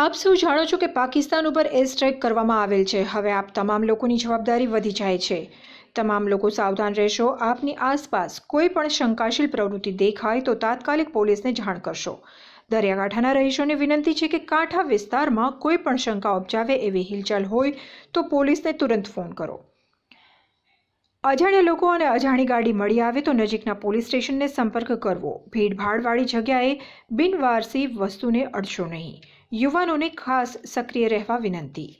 આપ સૌ જાણો છો કે પાકિસ્તાન ઉપર એર સ્ટ્રાઇક કરવામાં આવેલ છે હવે આપ તમામ લોકોની જવાબદારી વધી જાય છે તમામ લોકો સાવધાન રહેશો આપની આસપાસ કોઈ પણ શંકાશીલ પ્રવૃત્તિ દેખાય તો તાત્કાલિક પોલીસને જાણ કરશો દરિયાકાંઠાના રહીશોને વિનંતી છે કે કાંઠા વિસ્તારમાં કોઈ પણ શંકા ઉપજાવે એવી હિલચાલ હોય તો પોલીસને તુરંત ફોન કરો અજાણ્યા લોકો અને અજાણી ગાડી મળી આવે તો નજીકના પોલીસ સ્ટેશનને સંપર્ક કરવો ભીડભાડવાળી જગ્યાએ બિનવારસી વસ્તુને અડશો નહીં યુવાનોને ખાસ સક્રિય રહેવા વિનંતી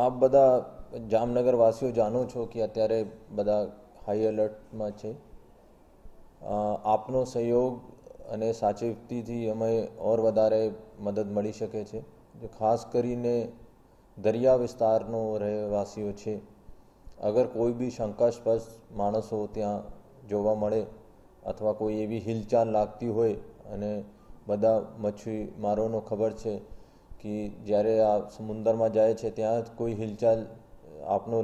આપ બધા જામનગરવાસીઓ જાણો છો કે અત્યારે બધા હાઈ અલર્ટમાં છે આપનો સહયોગ અને સાચેતીથી અમે ઓર વધારે મદદ મળી શકે છે ખાસ કરીને દરિયા વિસ્તારનો રહેવાસીઓ છે અગર કોઈ બી શંકાસ્પદ માણસો ત્યાં જોવા મળે અથવા કોઈ એવી હિલચાલ લાગતી હોય અને બધા મચ્છીમારોનો ખબર છે કે જ્યારે આ સમુંદરમાં જાય છે ત્યાં કોઈ હિલચાલ આપનો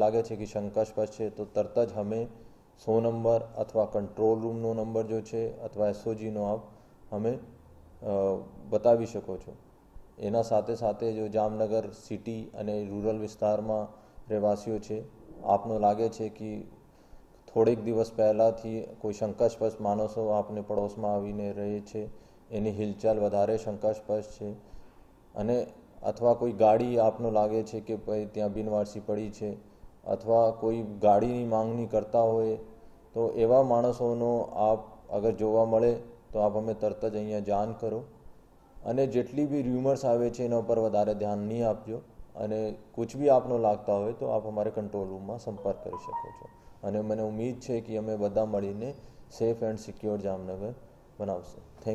લાગે છે કે શંકાસ્પદ છે તો તરત જ અમે સો નંબર અથવા કંટ્રોલ રૂમનો નંબર જો છે અથવા એસઓજીનો આપ અમે બતાવી શકો છો એના સાથે સાથે જો જામનગર સિટી અને રૂરલ વિસ્તારમાં રહેવાસીઓ છે આપનો લાગે છે કે થોડેક દિવસ પહેલાંથી કોઈ શંકાસ્પદ માણસો આપને પડોશમાં આવીને રહે છે એની હિલચાલ વધારે શંકાસ્પદ છે અને અથવા કોઈ ગાડી આપનો લાગે છે કે ભાઈ ત્યાં બિનવારસી પડી છે અથવા કોઈ ગાડીની માંગણી કરતા હોય તો એવા માણસોનો આપ અગર જોવા મળે તો આપ અમે તરત જ અહીંયા જાણ કરો અને જેટલી બી ર્યુમર્સ આવે છે એના ઉપર વધારે ધ્યાન નહીં આપજો અને કુછ બી આપનો લાગતા હોય તો આપ અમારે કંટ્રોલ રૂમમાં સંપર્ક કરી શકો છો અને મને ઉમીદ છે કે અમે બધા મળીને સેફ એન્ડ સિક્યોર જામનગર બનાવશું થેન્ક